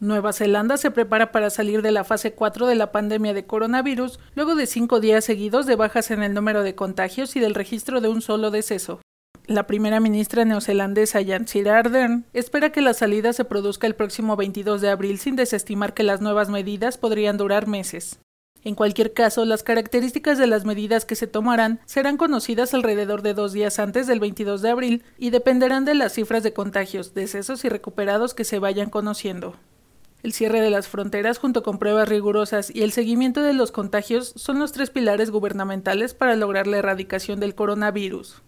Nueva Zelanda se prepara para salir de la fase 4 de la pandemia de coronavirus luego de cinco días seguidos de bajas en el número de contagios y del registro de un solo deceso. La primera ministra neozelandesa Jacinda Ardern espera que la salida se produzca el próximo 22 de abril sin desestimar que las nuevas medidas podrían durar meses. En cualquier caso, las características de las medidas que se tomarán serán conocidas alrededor de dos días antes del 22 de abril y dependerán de las cifras de contagios, decesos y recuperados que se vayan conociendo. El cierre de las fronteras junto con pruebas rigurosas y el seguimiento de los contagios son los tres pilares gubernamentales para lograr la erradicación del coronavirus.